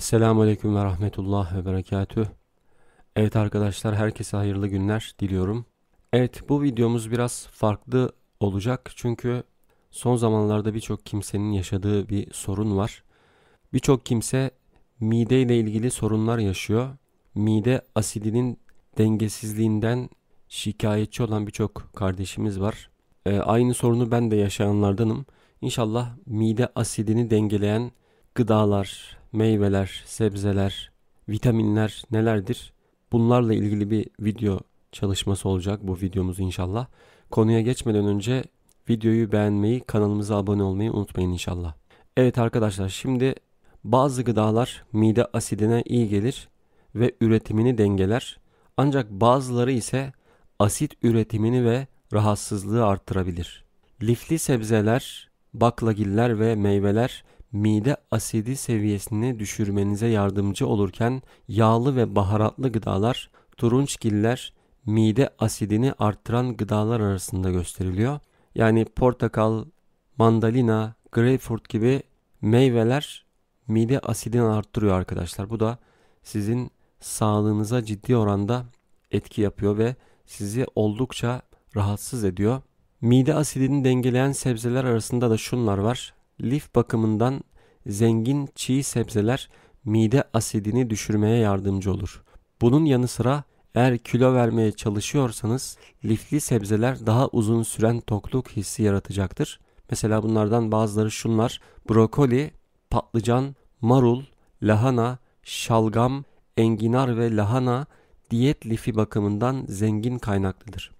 Selamun Aleyküm ve Rahmetullah ve Berekatüh. Evet arkadaşlar herkese hayırlı günler diliyorum. Evet bu videomuz biraz farklı olacak çünkü son zamanlarda birçok kimsenin yaşadığı bir sorun var. Birçok kimse mide ile ilgili sorunlar yaşıyor. Mide asidinin dengesizliğinden şikayetçi olan birçok kardeşimiz var. Ee, aynı sorunu ben de yaşayanlardanım. İnşallah mide asidini dengeleyen gıdalar, meyveler, sebzeler, vitaminler nelerdir? Bunlarla ilgili bir video çalışması olacak bu videomuz inşallah. Konuya geçmeden önce videoyu beğenmeyi, kanalımıza abone olmayı unutmayın inşallah. Evet arkadaşlar şimdi bazı gıdalar mide asidine iyi gelir ve üretimini dengeler. Ancak bazıları ise asit üretimini ve rahatsızlığı arttırabilir. Lifli sebzeler, baklagiller ve meyveler mide asidi seviyesini düşürmenize yardımcı olurken yağlı ve baharatlı gıdalar, turunçgiller mide asidini arttıran gıdalar arasında gösteriliyor. Yani portakal, mandalina, greyfurt gibi meyveler mide asidini arttırıyor arkadaşlar. Bu da sizin sağlığınıza ciddi oranda etki yapıyor ve sizi oldukça rahatsız ediyor. Mide asidini dengeleyen sebzeler arasında da şunlar var lif bakımından zengin çiğ sebzeler mide asidini düşürmeye yardımcı olur. Bunun yanı sıra eğer kilo vermeye çalışıyorsanız lifli sebzeler daha uzun süren tokluk hissi yaratacaktır. Mesela bunlardan bazıları şunlar: brokoli, patlıcan, marul, lahana, şalgam, enginar ve lahana diyet lifi bakımından zengin kaynaklıdır.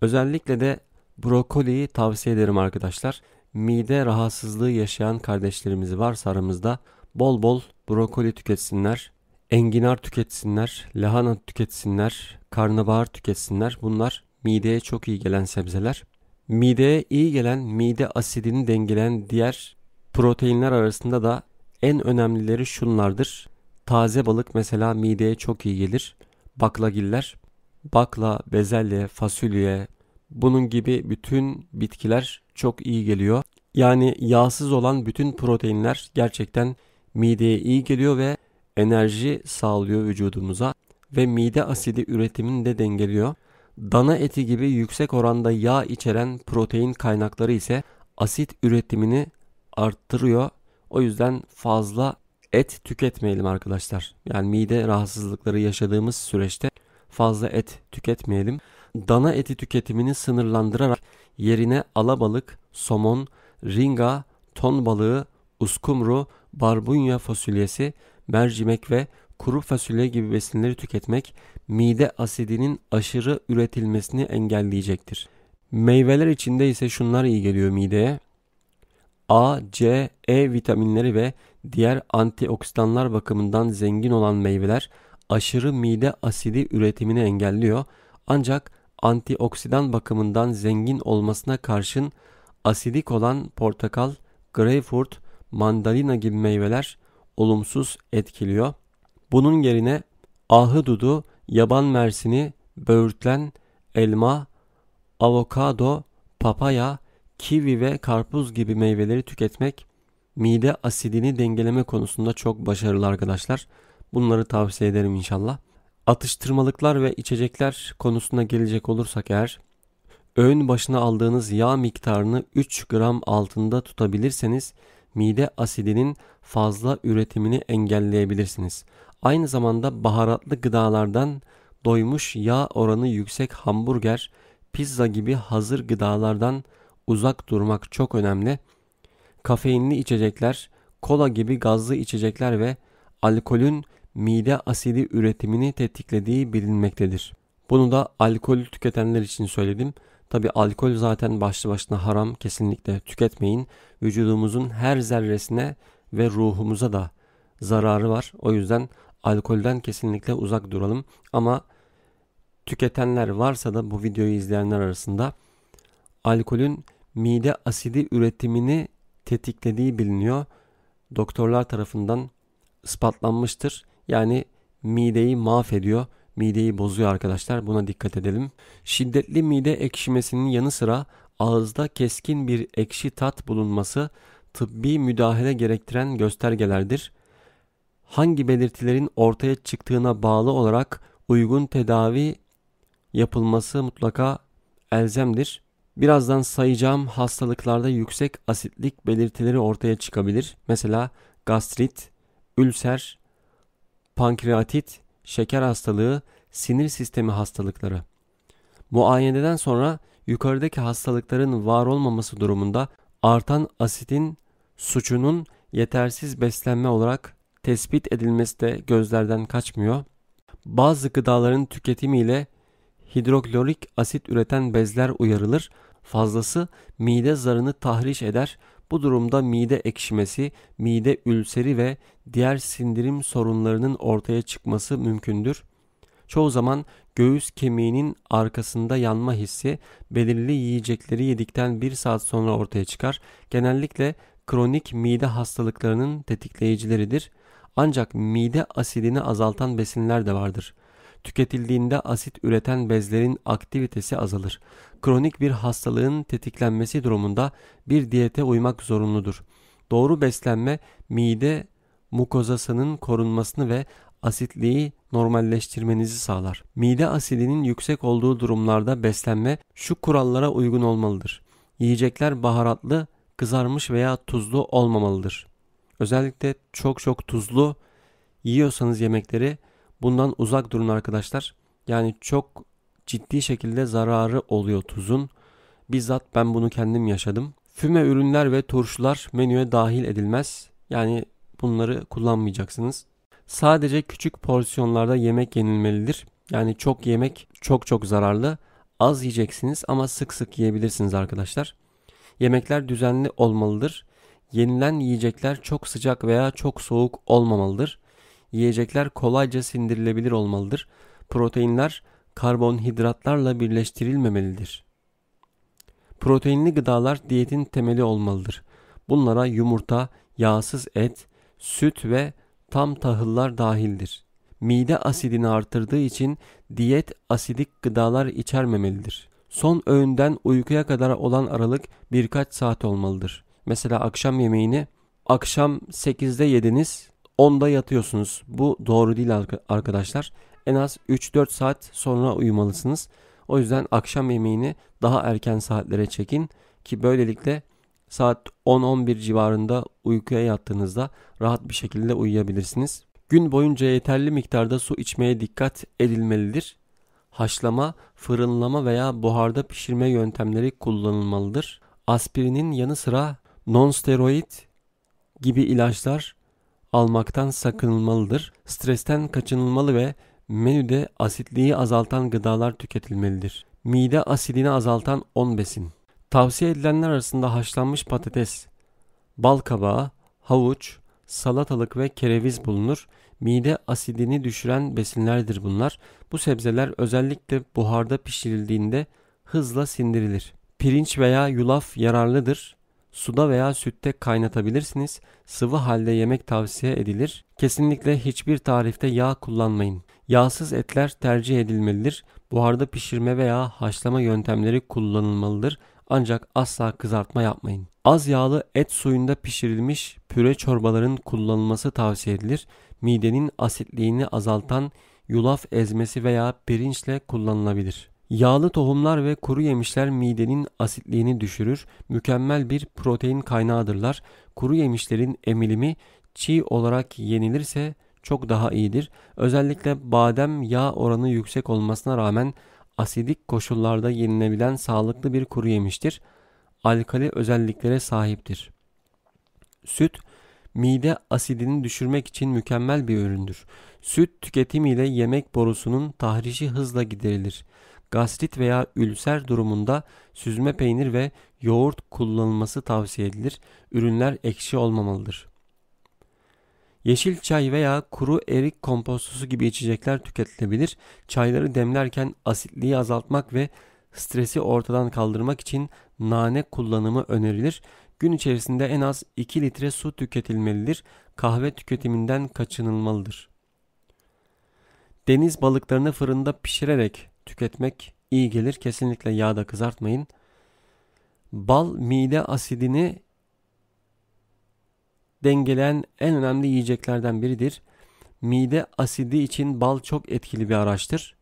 Özellikle de brokoliyi tavsiye ederim arkadaşlar mide rahatsızlığı yaşayan kardeşlerimiz varsa aramızda bol bol brokoli tüketsinler, enginar tüketsinler, lahana tüketsinler, karnabahar tüketsinler. Bunlar mideye çok iyi gelen sebzeler. Mideye iyi gelen, mide asidini dengelen diğer proteinler arasında da en önemlileri şunlardır. Taze balık mesela mideye çok iyi gelir. Baklagiller, bakla, bezelye, fasulye, bunun gibi bütün bitkiler çok iyi geliyor. Yani yağsız olan bütün proteinler gerçekten mideye iyi geliyor ve enerji sağlıyor vücudumuza ve mide asidi üretimini de dengeliyor. Dana eti gibi yüksek oranda yağ içeren protein kaynakları ise asit üretimini arttırıyor. O yüzden fazla et tüketmeyelim arkadaşlar. Yani mide rahatsızlıkları yaşadığımız süreçte fazla et tüketmeyelim dana eti tüketimini sınırlandırarak yerine alabalık, somon, ringa, ton balığı, uskumru, barbunya fasulyesi, mercimek ve kuru fasulye gibi besinleri tüketmek mide asidinin aşırı üretilmesini engelleyecektir. Meyveler içinde ise şunlar iyi geliyor mideye. A, C, E vitaminleri ve diğer antioksidanlar bakımından zengin olan meyveler aşırı mide asidi üretimini engelliyor. Ancak antioksidan bakımından zengin olmasına karşın asidik olan portakal, greyfurt, mandalina gibi meyveler olumsuz etkiliyor. Bunun yerine ahududu, yaban mersini, böğürtlen, elma, avokado, papaya, kivi ve karpuz gibi meyveleri tüketmek mide asidini dengeleme konusunda çok başarılı arkadaşlar. Bunları tavsiye ederim inşallah. Atıştırmalıklar ve içecekler konusuna gelecek olursak eğer öğün başına aldığınız yağ miktarını 3 gram altında tutabilirseniz mide asidinin fazla üretimini engelleyebilirsiniz. Aynı zamanda baharatlı gıdalardan doymuş yağ oranı yüksek hamburger, pizza gibi hazır gıdalardan uzak durmak çok önemli. Kafeinli içecekler, kola gibi gazlı içecekler ve alkolün mide asidi üretimini tetiklediği bilinmektedir. Bunu da alkolü tüketenler için söyledim. Tabi alkol zaten başlı başına haram kesinlikle tüketmeyin. Vücudumuzun her zerresine ve ruhumuza da zararı var. O yüzden alkolden kesinlikle uzak duralım. Ama tüketenler varsa da bu videoyu izleyenler arasında alkolün mide asidi üretimini tetiklediği biliniyor. Doktorlar tarafından ispatlanmıştır. Yani mideyi mahvediyor, mideyi bozuyor arkadaşlar. Buna dikkat edelim. Şiddetli mide ekşimesinin yanı sıra ağızda keskin bir ekşi tat bulunması tıbbi müdahale gerektiren göstergelerdir. Hangi belirtilerin ortaya çıktığına bağlı olarak uygun tedavi yapılması mutlaka elzemdir. Birazdan sayacağım hastalıklarda yüksek asitlik belirtileri ortaya çıkabilir. Mesela gastrit, ülser, pankreatit, şeker hastalığı, sinir sistemi hastalıkları. Muayeneden sonra yukarıdaki hastalıkların var olmaması durumunda artan asitin suçunun yetersiz beslenme olarak tespit edilmesi de gözlerden kaçmıyor. Bazı gıdaların tüketimiyle hidroklorik asit üreten bezler uyarılır. Fazlası mide zarını tahriş eder bu durumda mide ekşimesi, mide ülseri ve diğer sindirim sorunlarının ortaya çıkması mümkündür. Çoğu zaman göğüs kemiğinin arkasında yanma hissi belirli yiyecekleri yedikten bir saat sonra ortaya çıkar. Genellikle kronik mide hastalıklarının tetikleyicileridir. Ancak mide asidini azaltan besinler de vardır. Tüketildiğinde asit üreten bezlerin aktivitesi azalır. Kronik bir hastalığın tetiklenmesi durumunda bir diyete uymak zorunludur. Doğru beslenme mide mukozasının korunmasını ve asitliği normalleştirmenizi sağlar. Mide asidinin yüksek olduğu durumlarda beslenme şu kurallara uygun olmalıdır. Yiyecekler baharatlı, kızarmış veya tuzlu olmamalıdır. Özellikle çok çok tuzlu yiyorsanız yemekleri Bundan uzak durun arkadaşlar. Yani çok ciddi şekilde zararı oluyor tuzun. Bizzat ben bunu kendim yaşadım. Füme ürünler ve turşular menüye dahil edilmez. Yani bunları kullanmayacaksınız. Sadece küçük porsiyonlarda yemek yenilmelidir. Yani çok yemek çok çok zararlı. Az yiyeceksiniz ama sık sık yiyebilirsiniz arkadaşlar. Yemekler düzenli olmalıdır. Yenilen yiyecekler çok sıcak veya çok soğuk olmamalıdır yiyecekler kolayca sindirilebilir olmalıdır. Proteinler karbonhidratlarla birleştirilmemelidir. Proteinli gıdalar diyetin temeli olmalıdır. Bunlara yumurta, yağsız et, süt ve tam tahıllar dahildir. Mide asidini artırdığı için diyet asidik gıdalar içermemelidir. Son öğünden uykuya kadar olan aralık birkaç saat olmalıdır. Mesela akşam yemeğini akşam 8'de yediniz 10'da yatıyorsunuz. Bu doğru değil arkadaşlar. En az 3-4 saat sonra uyumalısınız. O yüzden akşam yemeğini daha erken saatlere çekin ki böylelikle saat 10-11 civarında uykuya yattığınızda rahat bir şekilde uyuyabilirsiniz. Gün boyunca yeterli miktarda su içmeye dikkat edilmelidir. Haşlama, fırınlama veya buharda pişirme yöntemleri kullanılmalıdır. Aspirinin yanı sıra nonsteroid gibi ilaçlar almaktan sakınılmalıdır. Stresten kaçınılmalı ve menüde asitliği azaltan gıdalar tüketilmelidir. Mide asidini azaltan 10 besin. Tavsiye edilenler arasında haşlanmış patates, bal kabağı, havuç, salatalık ve kereviz bulunur. Mide asidini düşüren besinlerdir bunlar. Bu sebzeler özellikle buharda pişirildiğinde hızla sindirilir. Pirinç veya yulaf yararlıdır. Suda veya sütte kaynatabilirsiniz. Sıvı halde yemek tavsiye edilir. Kesinlikle hiçbir tarifte yağ kullanmayın. Yağsız etler tercih edilmelidir. Buharda pişirme veya haşlama yöntemleri kullanılmalıdır. Ancak asla kızartma yapmayın. Az yağlı et suyunda pişirilmiş püre çorbaların kullanılması tavsiye edilir. Midenin asitliğini azaltan yulaf ezmesi veya pirinçle kullanılabilir. Yağlı tohumlar ve kuru yemişler midenin asitliğini düşürür, mükemmel bir protein kaynağıdırlar. Kuru yemişlerin emilimi çiğ olarak yenilirse çok daha iyidir. Özellikle badem yağ oranı yüksek olmasına rağmen asidik koşullarda yenilebilen sağlıklı bir kuru yemiştir. Alkali özelliklere sahiptir. Süt, mide asidini düşürmek için mükemmel bir üründür. Süt tüketimiyle yemek borusunun tahrişi hızla giderilir gastrit veya ülser durumunda süzme peynir ve yoğurt kullanılması tavsiye edilir. Ürünler ekşi olmamalıdır. Yeşil çay veya kuru erik kompostosu gibi içecekler tüketilebilir. Çayları demlerken asitliği azaltmak ve stresi ortadan kaldırmak için nane kullanımı önerilir. Gün içerisinde en az 2 litre su tüketilmelidir. Kahve tüketiminden kaçınılmalıdır. Deniz balıklarını fırında pişirerek tüketmek iyi gelir. Kesinlikle yağda kızartmayın. Bal mide asidini dengeleyen en önemli yiyeceklerden biridir. Mide asidi için bal çok etkili bir araçtır.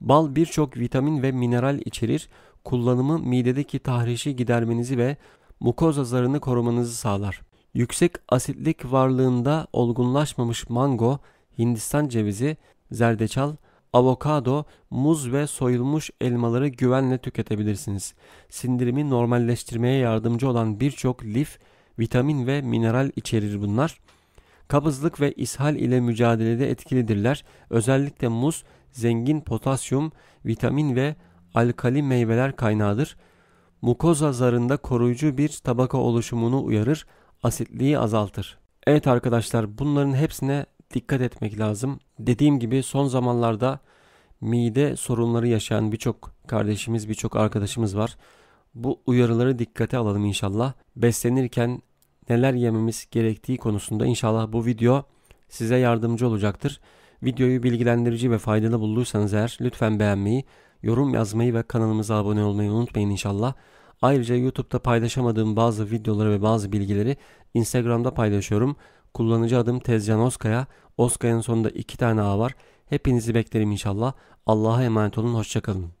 Bal birçok vitamin ve mineral içerir. Kullanımı midedeki tahrişi gidermenizi ve mukoz zarını korumanızı sağlar. Yüksek asitlik varlığında olgunlaşmamış mango, Hindistan cevizi, zerdeçal, avokado, muz ve soyulmuş elmaları güvenle tüketebilirsiniz. Sindirimi normalleştirmeye yardımcı olan birçok lif, vitamin ve mineral içerir bunlar. Kabızlık ve ishal ile mücadelede etkilidirler. Özellikle muz zengin potasyum, vitamin ve alkali meyveler kaynağıdır. Mukoza zarında koruyucu bir tabaka oluşumunu uyarır, asitliği azaltır. Evet arkadaşlar bunların hepsine dikkat etmek lazım. Dediğim gibi son zamanlarda mide sorunları yaşayan birçok kardeşimiz, birçok arkadaşımız var. Bu uyarıları dikkate alalım inşallah. Beslenirken neler yememiz gerektiği konusunda inşallah bu video size yardımcı olacaktır. Videoyu bilgilendirici ve faydalı bulduysanız eğer lütfen beğenmeyi, yorum yazmayı ve kanalımıza abone olmayı unutmayın inşallah. Ayrıca YouTube'da paylaşamadığım bazı videoları ve bazı bilgileri Instagram'da paylaşıyorum. Kullanıcı adım Tezcan Oskaya. Oskaya'nın sonunda iki tane A var. Hepinizi beklerim inşallah. Allah'a emanet olun. Hoşçakalın.